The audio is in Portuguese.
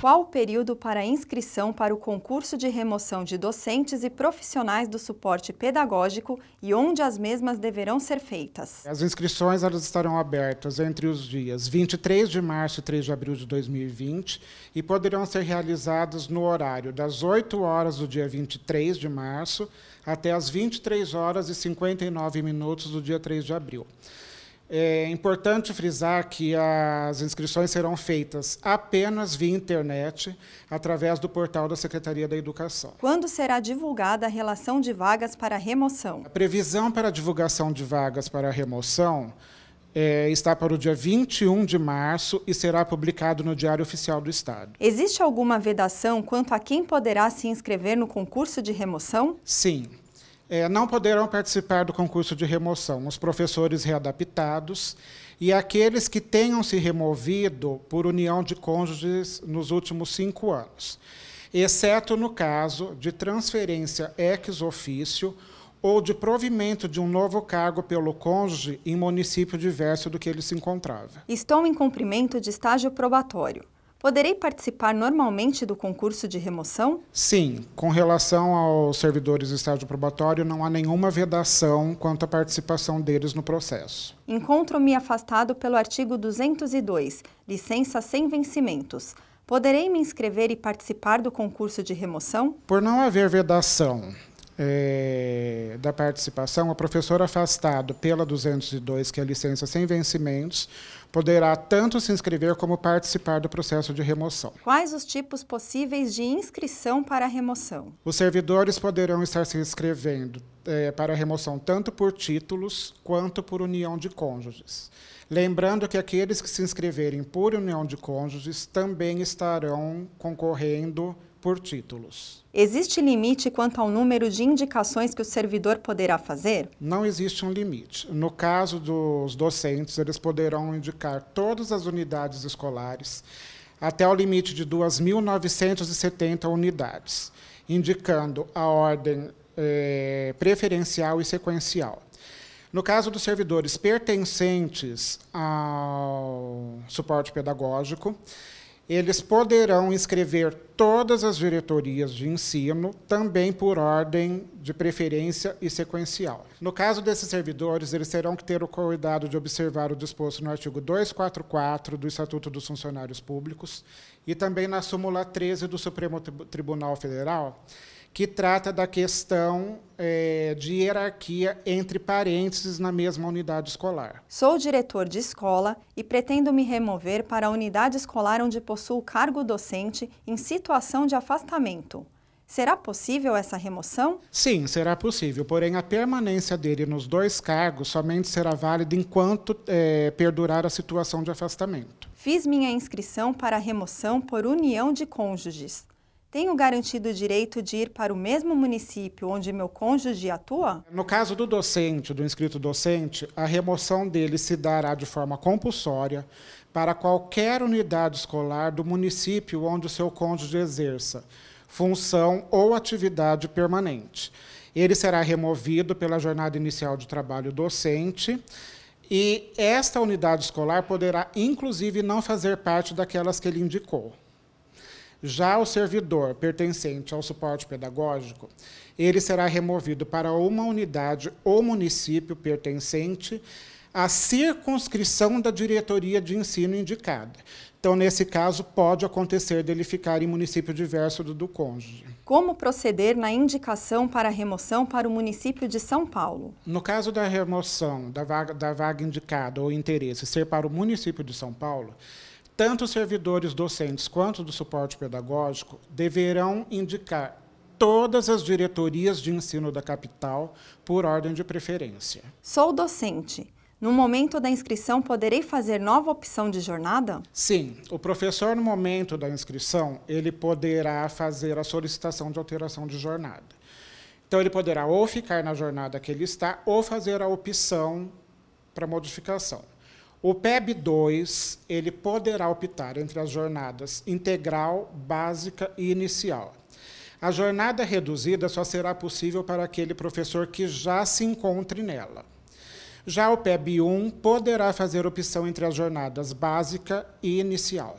Qual o período para inscrição para o concurso de remoção de docentes e profissionais do suporte pedagógico e onde as mesmas deverão ser feitas? As inscrições elas estarão abertas entre os dias 23 de março e 3 de abril de 2020 e poderão ser realizadas no horário das 8 horas do dia 23 de março até as 23 horas e 59 minutos do dia 3 de abril. É importante frisar que as inscrições serão feitas apenas via internet, através do portal da Secretaria da Educação. Quando será divulgada a relação de vagas para remoção? A previsão para a divulgação de vagas para remoção é, está para o dia 21 de março e será publicado no Diário Oficial do Estado. Existe alguma vedação quanto a quem poderá se inscrever no concurso de remoção? Sim é, não poderão participar do concurso de remoção os professores readaptados e aqueles que tenham se removido por união de cônjuges nos últimos cinco anos, exceto no caso de transferência ex ofício ou de provimento de um novo cargo pelo cônjuge em município diverso do que ele se encontrava. Estão em cumprimento de estágio probatório Poderei participar normalmente do concurso de remoção? Sim, com relação aos servidores do estágio probatório, não há nenhuma vedação quanto à participação deles no processo. Encontro-me afastado pelo artigo 202, licença sem vencimentos. Poderei me inscrever e participar do concurso de remoção? Por não haver vedação é, da participação, o professor afastado pela 202, que é a licença sem vencimentos, poderá tanto se inscrever como participar do processo de remoção. Quais os tipos possíveis de inscrição para remoção? Os servidores poderão estar se inscrevendo é, para remoção tanto por títulos quanto por união de cônjuges. Lembrando que aqueles que se inscreverem por união de cônjuges também estarão concorrendo por títulos. Existe limite quanto ao número de indicações que o servidor poderá fazer? Não existe um limite. No caso dos docentes, eles poderão indicar todas as unidades escolares até o limite de 2.970 unidades, indicando a ordem eh, preferencial e sequencial. No caso dos servidores pertencentes ao suporte pedagógico, eles poderão escrever todas as diretorias de ensino, também por ordem de preferência e sequencial. No caso desses servidores, eles terão que ter o cuidado de observar o disposto no artigo 244 do Estatuto dos Funcionários Públicos e também na súmula 13 do Supremo Tribunal Federal, que trata da questão é, de hierarquia entre parentes na mesma unidade escolar. Sou diretor de escola e pretendo me remover para a unidade escolar onde possuo cargo docente em situação de afastamento. Será possível essa remoção? Sim, será possível, porém a permanência dele nos dois cargos somente será válida enquanto é, perdurar a situação de afastamento. Fiz minha inscrição para remoção por união de cônjuges tenho garantido o direito de ir para o mesmo município onde meu cônjuge atua? No caso do docente, do inscrito docente, a remoção dele se dará de forma compulsória para qualquer unidade escolar do município onde o seu cônjuge exerça função ou atividade permanente. Ele será removido pela jornada inicial de trabalho docente. E esta unidade escolar poderá, inclusive, não fazer parte daquelas que ele indicou. Já o servidor pertencente ao suporte pedagógico, ele será removido para uma unidade ou município pertencente à circunscrição da diretoria de ensino indicada. Então, nesse caso, pode acontecer dele ficar em município diverso do do cônjuge. Como proceder na indicação para remoção para o município de São Paulo? No caso da remoção da vaga, da vaga indicada ou interesse ser para o município de São Paulo, tanto os servidores docentes quanto do suporte pedagógico deverão indicar todas as diretorias de ensino da capital por ordem de preferência. Sou docente. No momento da inscrição, poderei fazer nova opção de jornada? Sim, o professor, no momento da inscrição, ele poderá fazer a solicitação de alteração de jornada. Então, ele poderá ou ficar na jornada que ele está ou fazer a opção para modificação. O PEB 2 ele poderá optar entre as jornadas integral, básica e inicial. A jornada reduzida só será possível para aquele professor que já se encontre nela. Já o PEB 1 poderá fazer opção entre as jornadas básica e inicial.